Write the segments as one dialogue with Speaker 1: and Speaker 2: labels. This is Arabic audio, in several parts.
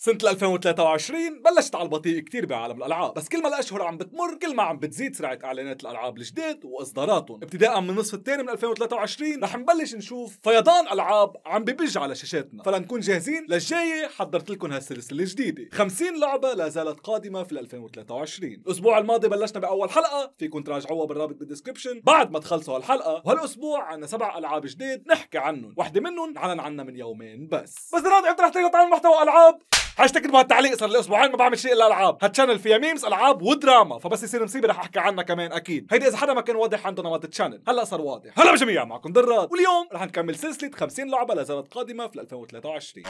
Speaker 1: سنة 2023 بلشت على البطيء كتير بعالم الألعاب بس كل ما الأشهر عم بتمر كل ما عم بتزيد سرعة إعلانات الألعاب الجداد وإصداراتهم ابتداء من النصف الثاني من 2023 رح نبلش نشوف فيضان ألعاب عم ببج على شاشاتنا فلنكون جاهزين للجاية حضرت لكم هالسلسلة الجديدة 50 لعبة لا زالت قادمة في 2023 الأسبوع الماضي بلشنا بأول حلقة فيكم تراجعوها بالرابط بالدسكربشن بعد ما تخلصوا هالحلقة وهالأسبوع عنا سبع ألعاب جديد نحكي عنهم وحدة منهم علن عنا من يومين بس بس رح تعمل محتوى ألعاب هاشتاج مع التعليق صار لي اسبوعين ما بعمل شيء الا العاب هالشانل فيها ميمز العاب ودراما فبس يصير مصيبه رح احكي عنها كمان اكيد هيدي اذا حدا ما كان واضح عنده نمط الشانل هلا صار واضح هلا بجميع معكم دراد واليوم رح نكمل سلسله 50 لعبه لسنه قادمه في 2023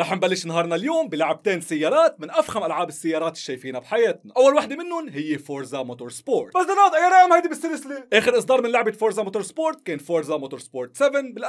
Speaker 1: رح نبلش نهارنا اليوم بلعبتين سيارات من افخم العاب السيارات اللي شايفينها بحياتنا، اول وحده منهم هي فورزا موتور سبورت. بس ناض اي رام هيدي بالسلسله. اخر اصدار من لعبه فورزا موتور سبورت كان فورزا موتور سبورت 7 بال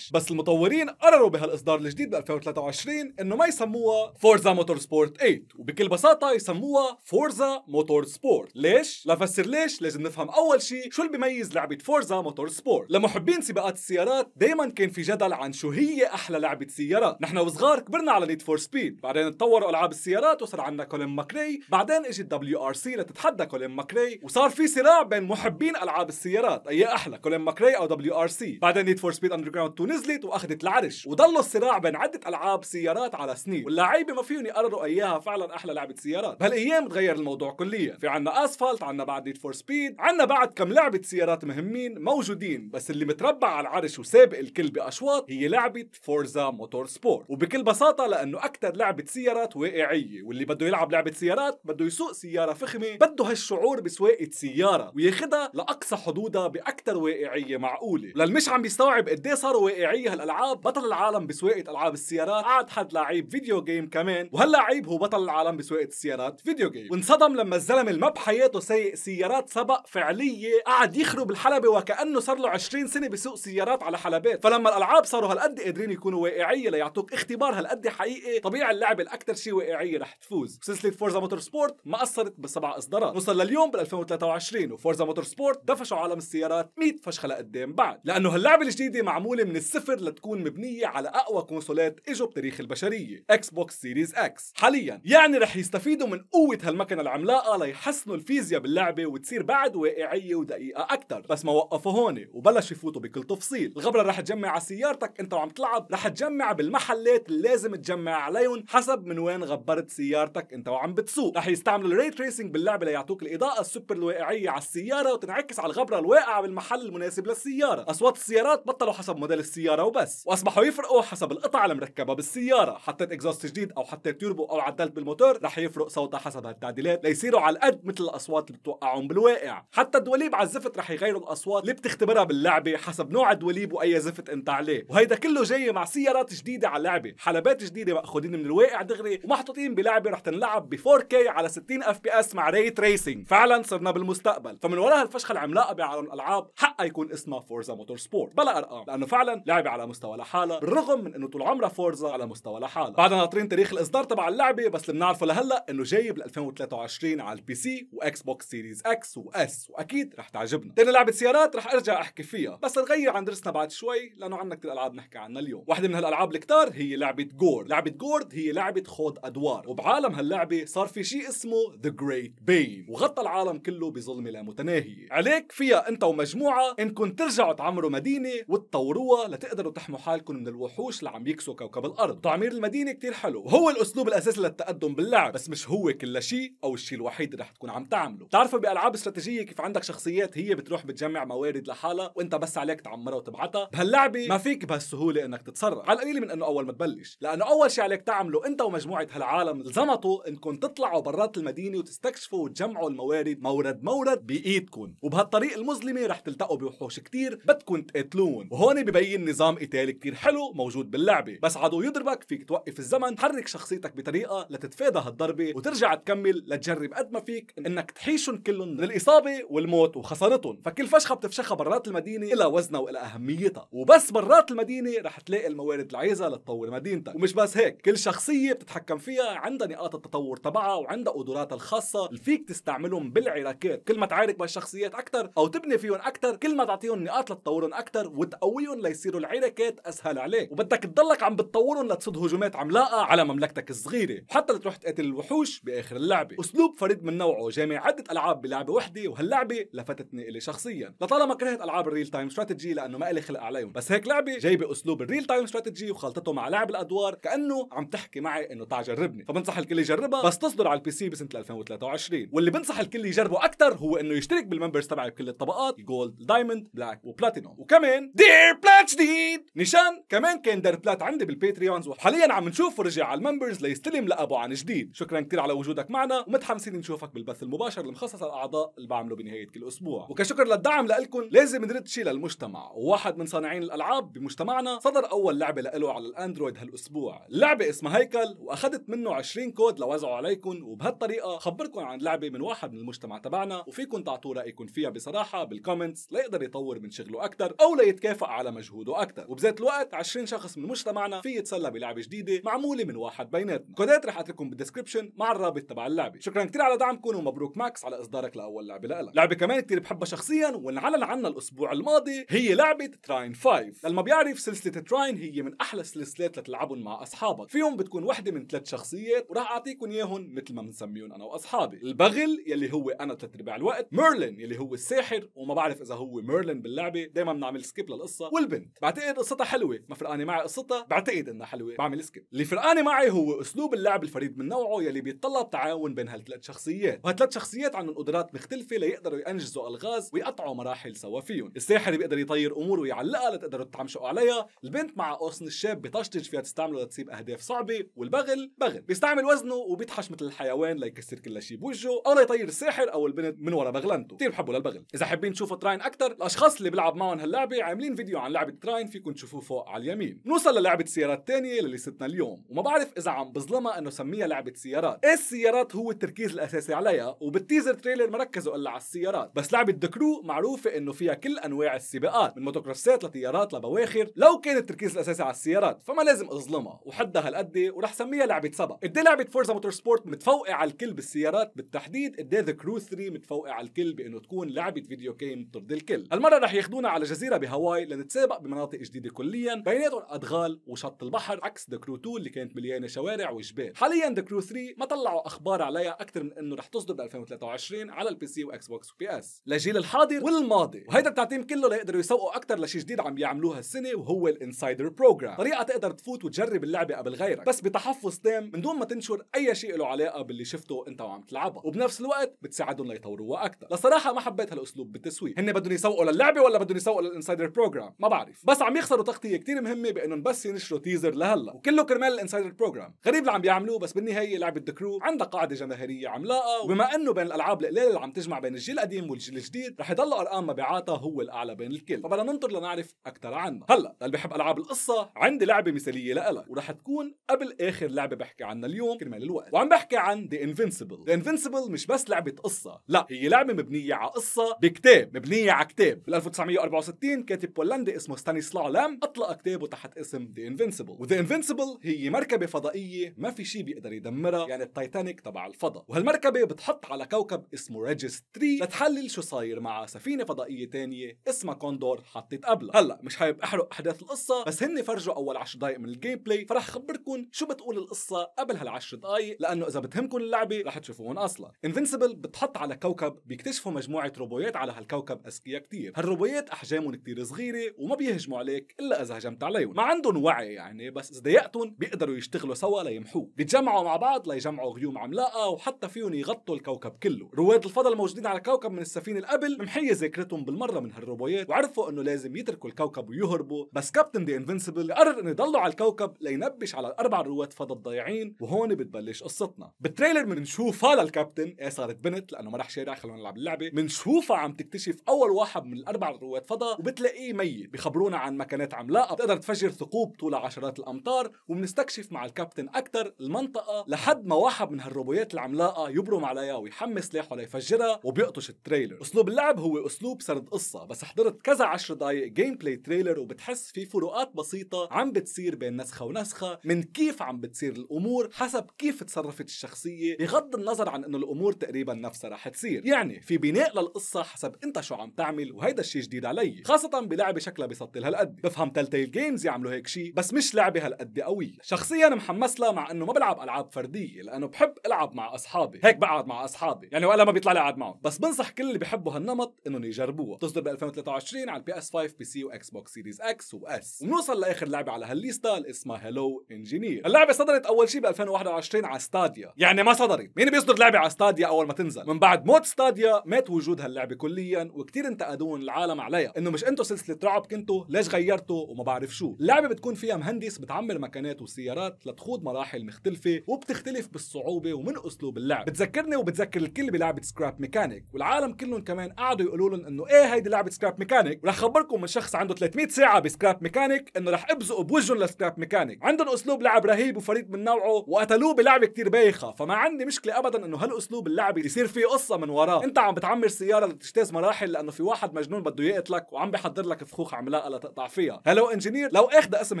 Speaker 1: 2017، بس المطورين قرروا بهالاصدار الجديد بال 2023 انه ما يسموها فورزا موتور سبورت 8 وبكل بساطه يسموها فورزا موتور سبورت، ليش؟ لفسر ليش لازم نفهم اول شيء شو اللي بيميز لعبه فورزا موتور سبورت. لمحبين سباقات السيارات دائما كان في جدل عن شو هي احلى لعبه سيارات، نحن وصغار صغار كبرنا على نيد فور سبيد بعدين تطوروا العاب السيارات وصار عندنا كولين ماكري بعدين اجت دبليو ار سي لتتحدى كولين ماكري وصار في صراع بين محبين العاب السيارات اي احلى كولين ماكري او دبليو ار سي بعدين نيد فور سبيد اندر جراوند 2 نزلت واخذت العرش وضل الصراع بين عده العاب سيارات على سنين واللعيبه ما فيهم يقرروا اياها فعلا احلى لعبه سيارات بهالايام تغير الموضوع كليا في عندنا اسفلت عندنا بعد نيد فور سبيد عندنا بعد كم لعبه سيارات مهمين موجودين بس اللي متربع على العرش وسابق الكل باشواط هي لعبه فورزا موتور سبورت بكل بساطة لأنه أكثر لعبة سيارات واقعية واللي بده يلعب لعبة سيارات بده يسوق سيارة فخمة بده هالشعور بسواقة سيارة وياخدها لأقصى حدودها بأكثر واقعية معقولة وللمش عم بيستوعب قد ايه صاروا واقعية هالألعاب بطل العالم بسواقة ألعاب السيارات قعد حد لعيب فيديو جيم كمان وهاللعيب هو بطل العالم بسواقة السيارات فيديو جيم وانصدم لما الزلمة اللي ما بحياته سايق سيارات سبق فعلية قعد يخرب الحلبة وكأنه صار له 20 سنة بسوق سيارات على حلبات فلما الألعاب صاروا هالقد قادرين يكونوا واقعية ليعطوك اختي الاختبار هالقد حقيقي طبيعي اللعبه الاكثر شيء واقعيه رح تفوز سلسله فورزا موتور سبورت ما قصرت بسبع اصدارات وصل لليوم بال 2023 وفورزا موتور سبورت دفشوا عالم السيارات 100 فشخه لقدام بعد لانه هاللعبه الجديده معموله من الصفر لتكون مبنيه على اقوى كونسولات اجوا بتاريخ البشريه اكس بوكس سيريز اكس حاليا يعني رح يستفيدوا من قوه هالمكنه العملاقه ليحسنوا الفيزياء باللعبه وتصير بعد واقعيه ودقيقه اكثر بس ما وقفوا هون وبلش يفوتوا بكل تفصيل الغبره رح تجمع على سيارتك انت وعم تلعب رح تجمع بالمحلات سيارتك لازم تجمع عليهم حسب من وين غبرت سيارتك انت وعم بتسوق رح يستعملوا الري تريسنج باللعبه ليعطوك الاضاءه السوبر الواقعيه على السياره وتنعكس على الغبره الواقعه بالمحل المناسب للسياره اصوات السيارات بطلوا حسب موديل السياره وبس واصبحوا يفرقوا حسب القطع المركبه بالسياره حطيت اكزوست جديد او حطيت تيربو او عدلت بالموتور رح يفرق صوتها حسب هالتعديلات ليصيروا على القد مثل الاصوات اللي بتوقعهم بالواقع حتى الدواليب على الزفت رح يغيروا الاصوات اللي بتختبرها باللعبه حسب نوع الدواليب واي زفت انت عليه وهيدا كله جاي مع سيارات جديده على اللعبه حلبات جديده ماخذين من الواقع دغري ومحطوطين بلعبه رح تنلعب ب 4K على 60 اف بي اس مع ري تريسنج فعلا صرنا بالمستقبل فمن وراء هالفشخه العملاقه بعالم الالعاب حقها يكون اسمها فورزا موتور سبورت بلا ارقام لانه فعلا لعبه على مستوى لحالها بالرغم من انه طول عمرها فورزا على مستوى لحالها بعدنا ناطرين تاريخ الاصدار تبع اللعبه بس اللي بنعرفه لهلا انه جاي بال 2023 على البي سي واكس بوكس سيريز اكس واس واكيد رح تعجبنا تاني لعبه سيارات رح ارجع احكي فيها بس نغير عن درسنا بعد شوي لانه عندنا كثير العاب نحكي عنها اليوم واحده من هالالعاب الكتار هي لعبه جورد لعبه جورد هي لعبه خوض ادوار وبعالم هاللعبه صار في شيء اسمه ذا جريت بين وغطى العالم كله بظلمه لا متناهيه عليك فيها انت ومجموعه انكم ترجعوا تعمروا مدينه وتطوروها لتقدروا تحموا حالكم من الوحوش اللي عم يكسوا كوكب الارض تعمير المدينه كتير حلو هو الاسلوب الاساسي للتقدم باللعب بس مش هو كل شيء او الشيء الوحيد اللي رح تكون عم تعمله بتعرفوا بالعاب استراتيجيه كيف عندك شخصيات هي بتروح بتجمع موارد لحالها وانت بس عليك تعمرها وتبعتها بهاللعبه ما فيك بهالسهوله انك تتصرف على القليل من انه اول ما تبلش تبلش لانه اول شيء عليك تعمله انت ومجموعه هالعالم الزمطوا انكم تطلعوا برات المدينه وتستكشفوا وتجمعوا الموارد مورد مورد بايدكم وبهالطريق المظلمه رح تلتقوا بوحوش كتير بدكم تقتلون وهون ببين نظام قتال كتير حلو موجود باللعبه بس عدو يضربك فيك توقف الزمن تحرك شخصيتك بطريقه لتتفادى هالضربه وترجع تكمل لتجرب قد ما فيك انك تحيشهم كلهم من الاصابه والموت وخسارتهم فكل فشخه بتفشخها برات المدينه إلى وزنها وإلى اهميتها وبس برات المدينه رح تلاقي الموارد العايزه لتطور مدينتك ومش بس هيك كل شخصيه بتتحكم فيها عندها نقاط التطور تبعها وعندها قدراتها الخاصه اللي فيك تستعملهم بالعراكات كل ما تعارك بالشخصيات اكثر او تبني فيهم اكثر كل ما تعطيهم نقاط لتطورهم اكثر وتقويهم ليصيروا العراكات اسهل عليك وبدك تضلك عم بتطورهم لتصد هجومات عملاقه على مملكتك الصغيره حتى لتروح تقاتل الوحوش باخر اللعبه اسلوب فريد من نوعه جامع عده العاب بلعبه وحده وهاللعبه لفتتني الي شخصيا لطالما كرهت العاب الريل تايم استراتيجي لانه ما الي خلق عليهم بس هيك لعبه جايبه اسلوب الريل تايم استراتيجي وخلطته مع لعب بالادوار كانه عم تحكي معي انه تعال جربني فبنصح الكل يجربها بس تصدر على البي سي بسنه 2023 واللي بنصح الكل يجربه اكثر هو انه يشترك بالممبرز تبعي بكل الطبقات جولد دايموند بلاك وبلاتينوم وكمان دير بلات جديد نشان كمان كان دير بلات عندي بالباتريونز وحاليا عم نشوفه رجع على الممبرز ليستلم لقبه عن جديد شكرا كثير على وجودك معنا ومتحمسين نشوفك بالبث المباشر المخصص للاعضاء اللي بعمله بنهايه كل اسبوع وكشكر للدعم لكم لازم نرد شيء للمجتمع وواحد من صانعين الالعاب بمجتمعنا صدر اول لعبه له على الاندرويد كود هالاسبوع لعبه اسمها هيكل واخذت منه 20 كود لوزعه عليكم وبهالطريقه خبركم عن لعبه من واحد من المجتمع تبعنا وفيكم تعطوا رايكم فيها بصراحه بالكومنتس ليقدر يطور من شغله اكثر او ليتكافئ على مجهوده اكثر وبذات الوقت 20 شخص من مجتمعنا في يتسلى بلعبه جديده معموله من واحد بيناتنا كودات رح اترككم بالدسكربشن مع الرابط تبع اللعبه شكرا كثير على دعمكم ومبروك ماكس على اصدارك لاول لعبه لألا. لعبه كمان كثير بحبها شخصيا وانعلن عنها الاسبوع الماضي هي لعبه تراين 5 للي ما بيعرف سلسله تراين هي من احلى السلسلات تلعبهم مع اصحابك فيهم بتكون وحده من ثلاث شخصيات وراح اعطيكم اياهم مثل ما بنسميهم انا واصحابي البغل يلي هو انا ثلاث ارباع الوقت ميرلين يلي هو الساحر وما بعرف اذا هو ميرلين باللعبه دائما بنعمل سكيب للقصه والبنت بعتقد قصتها حلوه ما فرقانه معي قصتها بعتقد انها حلوه بعمل سكيب اللي فرقانه معي هو اسلوب اللعب الفريد من نوعه يلي بيتطلب تعاون بين هالثلاث شخصيات وهالثلاث شخصيات عندهم قدرات مختلفه ليقدروا ينجزوا الغاز ويقطعوا مراحل سوا فيهم الساحر بيقدر يطير امور ويعلقها لتقدروا تتعمشقوا عليها البنت مع اوسن الشاب بطشتج فيها تستعمله لتصيب اهداف صعبه والبغل بغل بيستعمل وزنه وبيتحش مثل الحيوان ليكسر كل شيء بوجهه او ليطير الساحر او البنت من ورا بغلنته كثير بحبوا للبغل اذا حابين تشوفوا تراين اكثر الاشخاص اللي بيلعب معهم هاللعبه عاملين فيديو عن لعبه تراين فيكم تشوفوه فوق على اليمين نوصل للعبه سيارات ثانيه اللي ستنا اليوم وما بعرف اذا عم بظلمها انه سميها لعبه سيارات إيه السيارات هو التركيز الاساسي عليها وبالتيزر تريلر مركزوا الا على السيارات بس لعبه دكرو معروفه انه فيها كل انواع السباقات من موتوكروسات لطيارات لبواخر لو كان التركيز الاساسي على السيارات فما لازم لازم اظلمها وحدها هالقد إيه، ورح سميها لعبه سبق قد إيه لعبه فورزا موتور سبورت متفوقه على الكل بالسيارات بالتحديد قد ذا كرو 3 متفوقه على الكل بانه تكون لعبه فيديو جيم ترضي الكل هالمره رح ياخذونا على جزيره بهاواي لنتسابق بمناطق جديده كليا بيناتهم ادغال وشط البحر عكس ذا كرو 2 اللي كانت مليانه شوارع وجبال حاليا ذا كرو 3 ما طلعوا اخبار عليها اكثر من انه رح تصدر ب 2023 على البي سي واكس بوكس وبي اس لجيل الحاضر والماضي وهيدا التعتيم كله ليقدروا يسوقوا اكثر لشيء جديد عم يعملوه هالسنه وهو الانسايدر بروجرام طريقه تقدر تفوت تفوت وتجرب اللعبه قبل غيرك بس بتحفظ تام من دون ما تنشر اي شيء له علاقه باللي شفته انت وعم تلعبها وبنفس الوقت بتساعدهم ليطوروها اكثر لصراحه ما حبيت هالاسلوب بالتسويق هن بدهم يسوقوا للعبه ولا بدهم يسوقوا للانسايدر بروجرام ما بعرف بس عم يخسروا تغطيه كثير مهمه بانهم بس ينشروا تيزر لهلا وكله كرمال الانسايدر بروجرام غريب اللي عم بيعملوه بس بالنهايه لعبه ذا كرو عندها قاعده جماهيريه عملاقه وبما انه بين الالعاب القليله اللي عم تجمع بين الجيل القديم والجيل الجديد رح يضل ارقام مبيعاتها هو الاعلى بين الكل فبدنا ننطر لنعرف اكثر عنها هلا اللي بحب العاب القصه عندي لعبه مثاليه الأساسية لإلك ورح تكون قبل آخر لعبة بحكي عنها اليوم كرمال الوقت وعم بحكي عن ذا انفينسيبل ذا انفينسيبل مش بس لعبة قصة لا هي لعبة مبنية على قصة بكتاب مبنية على كتاب بال 1964 كاتب بولندي اسمه ستانيسلاو لام أطلق كتابه تحت اسم ذا انفينسيبل وذا انفينسيبل هي مركبة فضائية ما في شيء بيقدر يدمرها يعني التايتانيك تبع الفضاء وهالمركبة بتحط على كوكب اسمه ريجيس 3 لتحلل شو صاير مع سفينة فضائية تانية اسمها كوندور حطت قبلها هلا مش حابب احرق احداث القصة بس هن فرجوا اول 10 دقائق من الجيم بلاي فرح خبركم شو بتقول القصه قبل هالعشر دقائق لانه اذا بتهمكم اللعبه رح تشوفوهم اصلا انفنسبل بتحط على كوكب بيكتشفوا مجموعه روبويات على هالكوكب اذكياء كتير هالروبويات احجامهم كتير صغيره وما بيهجموا عليك الا اذا هجمت عليهم ما عندهم وعي يعني بس اذا ضايقتهم بيقدروا يشتغلوا سوا ليمحوه بيتجمعوا مع بعض ليجمعوا غيوم عملاقه وحتى فيهم يغطوا الكوكب كله رواد الفضاء الموجودين على الكوكب من السفينه القبل محيه ذاكرتهم بالمره من هالروبويات وعرفوا انه لازم يتركوا الكوكب ويهربوا بس كابتن دي انفنسبل قرر انه يضلوا على الكوكب الكوكب لينبش على الاربع رواد فضاء الضايعين وهون بتبلش قصتنا بالتريلر بنشوفها للكابتن ايه صارت بنت لانه ما راح شارع خلونا نلعب اللعبه بنشوفها عم تكتشف اول واحد من الاربع رواد فضاء وبتلاقيه ميت بخبرونا عن مكانات عملاقه بتقدر تفجر ثقوب طولها عشرات الامتار وبنستكشف مع الكابتن اكثر المنطقه لحد ما واحد من هالروبويات العملاقه يبرم عليها ويحمس سلاحه ليفجرها وبيقطش التريلر اسلوب اللعب هو اسلوب سرد قصه بس حضرت كذا 10 دقائق جيم بلاي تريلر وبتحس في فروقات بسيطه عم بتصير بين نسخه ونسخه من كيف عم بتصير الامور حسب كيف تصرفت الشخصيه بغض النظر عن انه الامور تقريبا نفسها رح تصير يعني في بناء للقصه حسب انت شو عم تعمل وهيدا الشيء جديد علي خاصه بلعبه شكلها بيسطل هالقد بفهم تلتيل جيمز يعملوا هيك شيء بس مش لعبه هالقد قويه شخصيا محمس لها مع انه ما بلعب العاب فرديه لانه بحب العب مع اصحابي هيك بقعد مع اصحابي يعني ولا ما بيطلع لي قاعد معهم بس بنصح كل اللي بحبوا هالنمط انهم يجربوها تصدر ب 2023 على البي اس 5 بي سي واكس بوكس سيريز اكس واس ونوصل لاخر لعبه على هالليستا بطل اسمها هلو انجينير اللعبه صدرت اول شيء ب 2021 على ستاديا يعني ما صدرت مين بيصدر لعبه على ستاديا اول ما تنزل من بعد موت ستاديا مات وجود هاللعبه كليا وكثير انتقدون العالم عليها انه مش انتو سلسله رعب كنتوا ليش غيرتوا وما بعرف شو اللعبه بتكون فيها مهندس بتعمر مكانات وسيارات لتخوض مراحل مختلفه وبتختلف بالصعوبه ومن اسلوب اللعب بتذكرني وبتذكر الكل بلعبه سكراب ميكانيك والعالم كلهم كمان قعدوا يقولوا لهم انه ايه هيدي لعبه سكراب ميكانيك ورح خبركم من شخص عنده 300 ساعه بسكراب ميكانيك انه رح ابزق بوجههم لسكراب ستاب ميكانيك عندهم اسلوب لعب رهيب وفريد من نوعه وقتلوه بلعبه كتير بايخه فما عندي مشكله ابدا انه هالاسلوب اللعب يصير فيه قصه من وراه انت عم بتعمر سياره لتجتاز مراحل لانه في واحد مجنون بده يقتلك وعم بحضر لك فخوخ عملاقه لتقطع فيها هلو انجينير لو اخذ اسم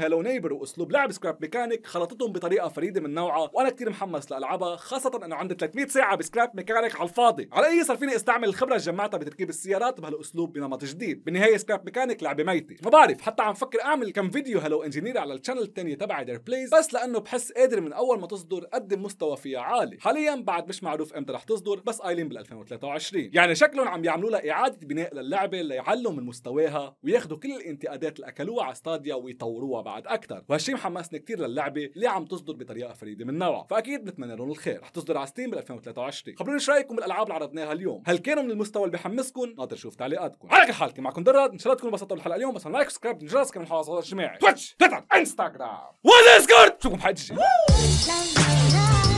Speaker 1: هلو نيبر واسلوب لعب سكراب ميكانيك خلطتهم بطريقه فريده من نوعها وانا كتير محمس لالعبها خاصه انه عندي 300 ساعه بسكراب ميكانيك على الفاضي على اي صار فيني استعمل الخبره اللي جمعتها بتركيب السيارات بهالاسلوب بنمط جديد بالنهايه سكراب ميكانيك لعبه ميته ما بعرف حتى عم فكر اعمل كم فيديو هلو انجينير على الشانل الشانل التانية تبع دير بليز بس لانه بحس قادر من اول ما تصدر قدم مستوى فيها عالي حاليا بعد مش معروف امتى رح تصدر بس ايلين بال 2023 يعني شكلهم عم يعملوا لها اعاده بناء للعبه ليعلوا من مستواها وياخذوا كل الانتقادات اللي اكلوها على ستاديا ويطوروها بعد اكثر وهالشيء محمسني كثير للعبه اللي عم تصدر بطريقه فريده من نوعها فاكيد بنتمنى لهم الخير رح تصدر على ستيم بال 2023 خبروني شو رايكم بالالعاب اللي عرضناها اليوم هل كانوا من المستوى اللي بحمسكم ناطر شوف تعليقاتكم على كل حال معكم درد ان شاء الله تكونوا انبسطتوا بالحلقه اليوم بس لايك سبسكرايب الجرس كمان حواصل الاجتماعي تويتش تويتر انستا انستغرام ونسكر نشوفكم في حلقه